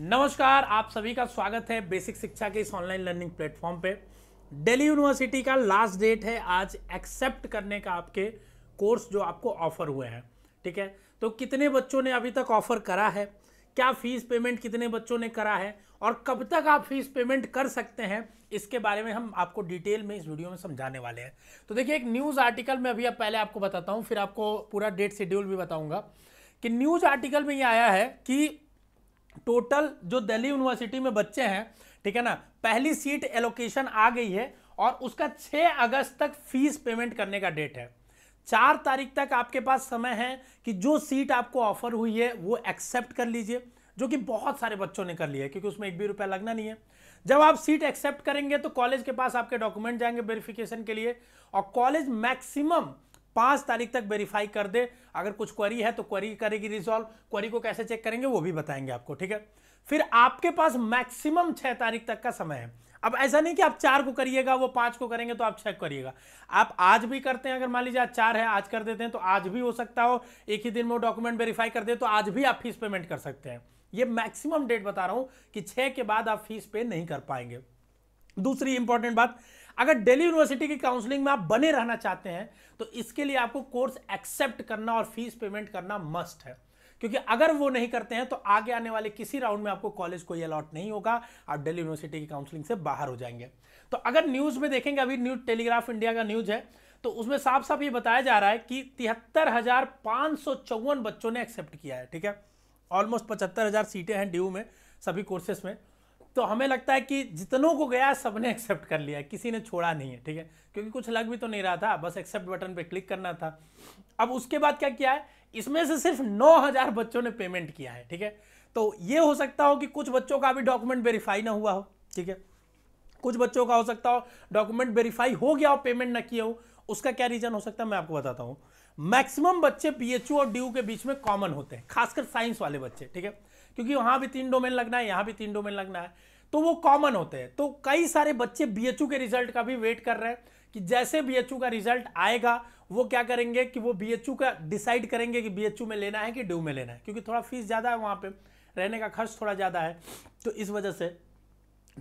नमस्कार आप सभी का स्वागत है बेसिक शिक्षा के इस ऑनलाइन लर्निंग प्लेटफॉर्म पे दिल्ली यूनिवर्सिटी का लास्ट डेट है आज एक्सेप्ट करने का आपके कोर्स जो आपको ऑफर हुए हैं ठीक है तो कितने बच्चों ने अभी तक ऑफर करा है क्या फीस पेमेंट कितने बच्चों ने करा है और कब तक आप फीस पेमेंट कर सकते हैं इसके बारे में हम आपको डिटेल में इस वीडियो में समझाने वाले हैं तो देखिए एक न्यूज़ आर्टिकल में अभी आप पहले आपको बताता हूँ फिर आपको पूरा डेट शेड्यूल भी बताऊँगा कि न्यूज़ आर्टिकल में ये आया है कि टोटल जो दिल्ली यूनिवर्सिटी में बच्चे हैं ठीक है ना पहली सीट एलोकेशन आ गई है और उसका 6 अगस्त तक फीस पेमेंट करने का डेट है चार तारीख तक आपके पास समय है कि जो सीट आपको ऑफर हुई है वो एक्सेप्ट कर लीजिए जो कि बहुत सारे बच्चों ने कर लिया है क्योंकि उसमें एक भी रुपया लगना नहीं है जब आप सीट एक्सेप्ट करेंगे तो कॉलेज के पास आपके डॉक्यूमेंट जाएंगे वेरिफिकेशन के लिए और कॉलेज मैक्सिमम पांच तारीख तक वेरीफाई कर दे अगर कुछ क्वेरी है तो क्वेरी करेगी रिजॉल्व क्वेरी को कैसे चेक करेंगे वो भी बताएंगे आपको ठीक है फिर आपके पास मैक्सिमम छह तारीख तक का समय है अब ऐसा नहीं कि आप चार को करिएगा वो पांच को करेंगे तो आप छह करिएगा आप आज भी करते हैं अगर मान लीजिए आज चार है आज कर देते हैं तो आज भी हो सकता हो एक ही दिन में डॉक्यूमेंट वेरीफाई कर दे तो आज भी आप फीस पेमेंट कर सकते हैं ये मैक्सिमम डेट बता रहा हूं कि छह के बाद आप फीस पे नहीं कर पाएंगे दूसरी इंपॉर्टेंट बात अगर दिल्ली यूनिवर्सिटी की काउंसलिंग में आप बने रहना चाहते हैं तो इसके लिए आपको कोर्स एक्सेप्ट करना और फीस पेमेंट करना मस्ट है क्योंकि अगर वो नहीं करते हैं तो आगे आने वाले किसी राउंड में आपको कॉलेज कोई अलॉट नहीं होगा आप दिल्ली यूनिवर्सिटी की काउंसलिंग से बाहर हो जाएंगे तो अगर न्यूज़ में देखेंगे अभी न्यूज टेलीग्राफ इंडिया का न्यूज़ है तो उसमें साफ साफ ये बताया जा रहा है कि तिहत्तर बच्चों ने एक्सेप्ट किया है ठीक है ऑलमोस्ट पचहत्तर सीटें हैं ड्यू में सभी कोर्सेस में तो हमें लगता है कि जितनों को गया सबने एक्सेप्ट कर लिया किसी ने छोड़ा नहीं है ठीक है क्योंकि कुछ लग भी तो नहीं रहा था बस एक्सेप्ट बटन पे क्लिक करना था अब उसके बाद क्या किया है इसमें से सिर्फ 9000 बच्चों ने पेमेंट किया है ठीक है तो ये हो सकता हो कि कुछ बच्चों का अभी डॉक्यूमेंट वेरीफाई ना हुआ हो ठीक है कुछ बच्चों का हो सकता हो डॉक्यूमेंट वेरीफाई हो गया हो पेमेंट ना किया हो उसका क्या रीजन हो सकता है मैं आपको बताता हूँ मैक्सिमम बच्चे पी और डी के बीच में कॉमन होते हैं खासकर साइंस वाले बच्चे ठीक है क्योंकि वहां भी तीन डोमेन लगना है यहां भी तीन डोमेन लगना है तो वो कॉमन होते हैं तो कई सारे बच्चे बी के रिजल्ट का भी वेट कर रहे हैं कि जैसे बी का रिजल्ट आएगा वो क्या करेंगे कि वो बी का डिसाइड करेंगे कि बी में लेना है कि ड्यू में लेना है क्योंकि थोड़ा फीस ज़्यादा है वहां पर रहने का खर्च थोड़ा ज़्यादा है तो इस वजह से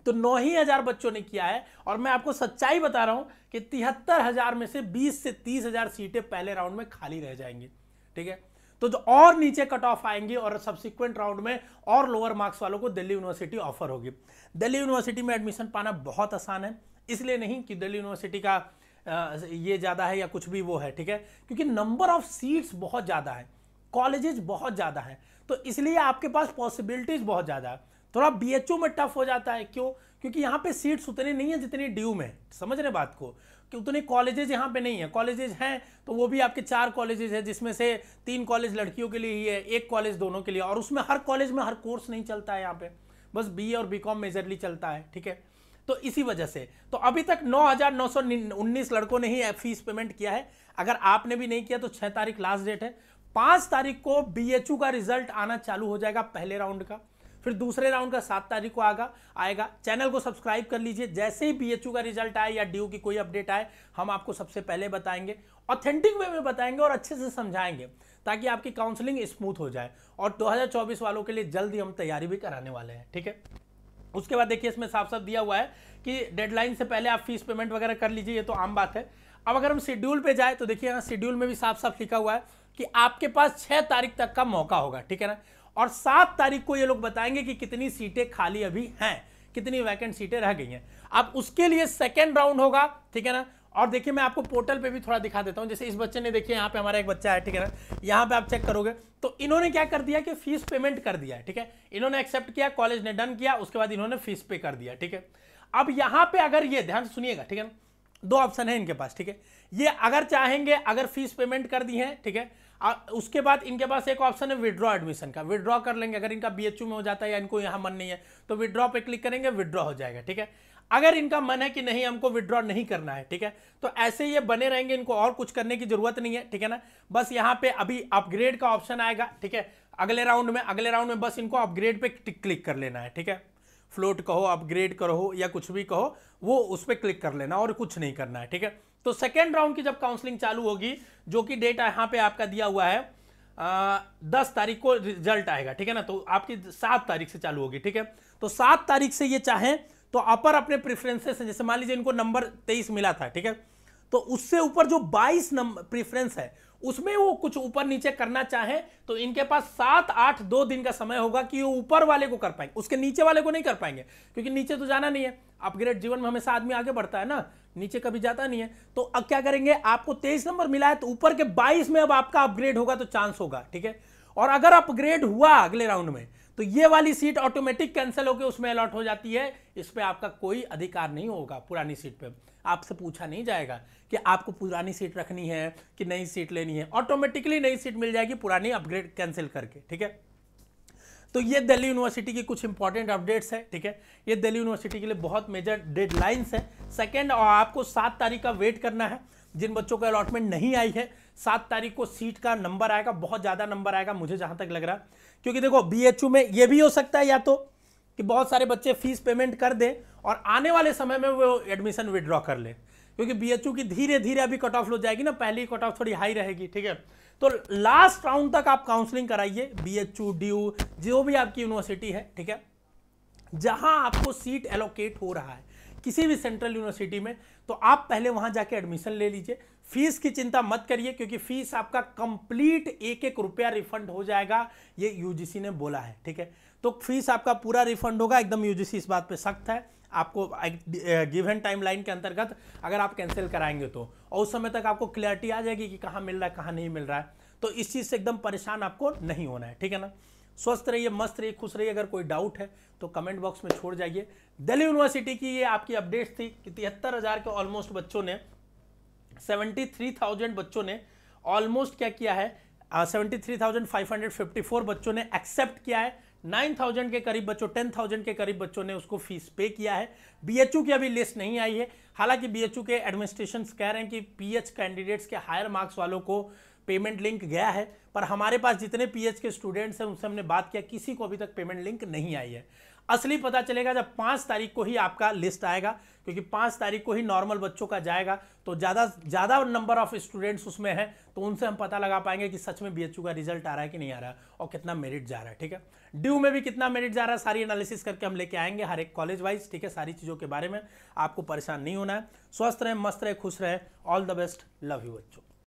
तो नौ ही हज़ार बच्चों ने किया है और मैं आपको सच्चाई बता रहा हूं कि तिहत्तर हज़ार में से बीस से तीस हज़ार सीटें पहले राउंड में खाली रह जाएंगी ठीक है तो जो और नीचे कट ऑफ आएंगी और सब्सिक्वेंट राउंड में और लोअर मार्क्स वालों को दिल्ली यूनिवर्सिटी ऑफर होगी दिल्ली यूनिवर्सिटी में एडमिशन पाना बहुत आसान है इसलिए नहीं कि दिल्ली यूनिवर्सिटी का ये ज़्यादा है या कुछ भी वो है ठीक है क्योंकि नंबर ऑफ सीट्स बहुत ज़्यादा है कॉलेजेस बहुत ज़्यादा हैं तो इसलिए आपके पास पॉसिबिलिटीज़ बहुत ज़्यादा है थोड़ा बी में टफ हो जाता है क्यों क्योंकि यहाँ पे सीट्स उतनी नहीं है जितनी ड्यू में समझ रहे बात को कि उतने कॉलेजेस यहाँ पे नहीं है कॉलेजेस हैं तो वो भी आपके चार कॉलेजेस हैं जिसमें से तीन कॉलेज लड़कियों के लिए ही है एक कॉलेज दोनों के लिए और उसमें हर कॉलेज में हर कोर्स नहीं चलता है यहाँ पे बस बी और बी कॉम मेजरली चलता है ठीक है तो इसी वजह से तो अभी तक नौ लड़कों ने ही फीस पेमेंट किया है अगर आपने भी नहीं किया तो छह तारीख लास्ट डेट है पांच तारीख को बी का रिजल्ट आना चालू हो जाएगा पहले राउंड का फिर दूसरे राउंड का सात तारीख को आगा आएगा चैनल को सब्सक्राइब कर लीजिए जैसे ही पीएचयू का रिजल्ट आए या ड्यू की कोई अपडेट आए हम आपको सबसे पहले बताएंगे ऑथेंटिक वे में बताएंगे और अच्छे से समझाएंगे ताकि आपकी काउंसलिंग स्मूथ हो जाए और दो वालों के लिए जल्द ही हम तैयारी भी कराने वाले हैं ठीक है उसके बाद देखिए इसमें साफ साफ दिया हुआ है कि डेडलाइन से पहले आप फीस पेमेंट वगैरह कर लीजिए ये तो आम बात है अब अगर हम शेड्यूल पे जाए तो देखिए यहाँ शेड्यूल में भी साफ साफ लिखा हुआ है कि आपके पास छः तारीख तक का मौका होगा ठीक है ना और सात तारीख को ये लोग बताएंगे कि कितनी सीटें खाली अभी हैं कितनी वैकेंट सीटें रह गई हैं अब उसके लिए सेकेंड राउंड होगा ठीक है ना और देखिए मैं आपको पोर्टल पे भी थोड़ा दिखा देता हूँ जैसे इस बच्चे ने देखिए यहाँ पे हमारा एक बच्चा है ठीक है ना यहाँ पे आप चेक करोगे तो इन्होंने क्या कर दिया कि फीस पेमेंट कर दिया है ठीक है इन्होंने एक्सेप्ट किया कॉलेज ने डन किया उसके बाद इन्होंने फीस पे कर दिया ठीक है अब यहाँ पे अगर ये ध्यान सुनिएगा ठीक है ना दो ऑप्शन है इनके पास ठीक है ये अगर चाहेंगे अगर फीस पेमेंट कर दी है ठीक है उसके बाद इनके पास एक ऑप्शन है विड्रॉ एडमिशन का विड्रॉ कर लेंगे अगर इनका बी में हो जाता है या इनको यहाँ मन नहीं है तो विड्रॉ पे क्लिक करेंगे विड्रॉ हो जाएगा ठीक है अगर इनका मन है कि नहीं हमको विड्रॉ नहीं करना है ठीक है तो ऐसे ये बने रहेंगे इनको और कुछ करने की जरूरत नहीं है ठीक है ना बस यहाँ पे अभी अपग्रेड का ऑप्शन आएगा ठीक है अगले राउंड में अगले राउंड में बस इनको अपग्रेड पे क्लिक कर लेना है ठीक है फ्लोट कहो अपग्रेड करो या कुछ भी कहो वो उस पर क्लिक कर लेना और कुछ नहीं करना है ठीक है तो सेकेंड राउंड की जब काउंसलिंग चालू होगी जो कि डेट यहां पे आपका दिया हुआ है आ, दस तारीख को रिजल्ट आएगा ठीक है ना तो आपकी सात तारीख से चालू होगी ठीक है तो सात तारीख से ये चाहें तो अपर अपने प्रेफरेंसेस हैं जैसे मान लीजिए इनको नंबर तेईस मिला था ठीक है तो उससे ऊपर जो 22 नंबर प्रेफरेंस है उसमें वो कुछ ऊपर नीचे करना चाहे तो इनके पास सात आठ दो दिन का समय होगा कि वो ऊपर वाले को कर पाएंगे उसके नीचे वाले को नहीं कर पाएंगे क्योंकि नीचे तो जाना नहीं है अपग्रेड जीवन में हमेशा आदमी आगे बढ़ता है ना नीचे कभी जाता नहीं है तो अब क्या करेंगे आपको तेईस नंबर मिला है तो ऊपर के बाईस में अब आपका अपग्रेड होगा तो चांस होगा ठीक है और अगर अपग्रेड हुआ अगले राउंड में तो ये वाली सीट ऑटोमेटिक कैंसिल होकर उसमें अलॉट हो जाती है इस पर आपका कोई अधिकार नहीं होगा पुरानी सीट पर आपसे पूछा नहीं जाएगा कि आपको पुरानी सीट रखनी है कि नई सीट लेनी है ऑटोमेटिकली नई सीट मिल जाएगी पुरानी अपग्रेड कैंसिल करके ठीक है तो ये दिल्ली यूनिवर्सिटी की कुछ इंपॉर्टेंट अपडेट्स है ठीक है ये दिल्ली यूनिवर्सिटी के लिए बहुत मेजर डेडलाइंस है सेकेंड और आपको सात तारीख का वेट करना है जिन बच्चों का अलॉटमेंट नहीं आई है सात तारीख को सीट का नंबर आएगा बहुत ज़्यादा नंबर आएगा मुझे जहाँ तक लग रहा है क्योंकि देखो बी में ये भी हो सकता है या तो कि बहुत सारे बच्चे फीस पेमेंट कर दें और आने वाले समय में वो एडमिशन विड्रॉ कर लें क्योंकि बी की धीरे धीरे अभी कट ऑफ हो जाएगी ना पहली कट ऑफ थोड़ी हाई रहेगी ठीक है तो लास्ट राउंड तक आप काउंसलिंग कराइए B H U D U जो भी आपकी यूनिवर्सिटी है ठीक है जहां आपको सीट एलोकेट हो रहा है किसी भी सेंट्रल यूनिवर्सिटी में तो आप पहले वहां जाके एडमिशन ले लीजिए फीस की चिंता मत करिए क्योंकि फीस आपका कंप्लीट एक एक रुपया रिफंड हो जाएगा ये यूजीसी ने बोला है ठीक है तो फीस आपका पूरा रिफंड होगा एकदम यूजीसी इस बात पे सख्त है आपको गिवन टाइम लाइन के अंतर्गत अगर आप कैंसिल कराएंगे तो और उस समय तक आपको क्लियरिटी आ जाएगी कि कहाँ मिल रहा है कहाँ नहीं मिल रहा है तो इस चीज़ से एकदम परेशान आपको नहीं होना है ठीक है ना स्वस्थ रहिए मस्त रहिए खुश रहिए अगर कोई डाउट है तो कमेंट बॉक्स में छोड़ जाइए दिल्ली यूनिवर्सिटी की ये आपकी अपडेट थी कि तिहत्तर हज़ार के ऑलमोस्ट बच्चों ने 73,000 बच्चों ने ऑलमोस्ट क्या किया है seventy three thousand five hundred fifty four बच्चों ने एक्सेप्ट किया है नाइन थाउजेंड के करीब बच्चों टेन थाउजेंड के करीब बच्चों ने उसको फीस पे किया है बीएचयू की अभी लिस्ट नहीं आई है हालांकि बीएचयू के एडमिनिस्ट्रेशन कह रहे हैं कि पीएच कैंडिडेट्स के हायर मार्क्स वालों को पेमेंट लिंक गया है पर हमारे पास जितने पीएच के स्टूडेंट्स हैं उनसे हमने बात किया किसी को अभी तक पेमेंट लिंक नहीं आई है असली पता चलेगा जब पाँच तारीख को ही आपका लिस्ट आएगा क्योंकि पाँच तारीख को ही नॉर्मल बच्चों का जाएगा तो ज़्यादा ज़्यादा नंबर ऑफ स्टूडेंट्स उसमें हैं तो उनसे हम पता लगा पाएंगे कि सच में बी का रिजल्ट आ रहा है कि नहीं आ रहा है और कितना मेरिट जा रहा है ठीक है ड्यू में भी कितना मेरिट जा रहा है सारी एनालिसिस करके हम लेके आएंगे हर एक कॉलेज वाइज ठीक है सारी चीज़ों के बारे में आपको परेशान नहीं होना है स्वस्थ रहें मस्त रहे खुश रहें all the best love you बच्चों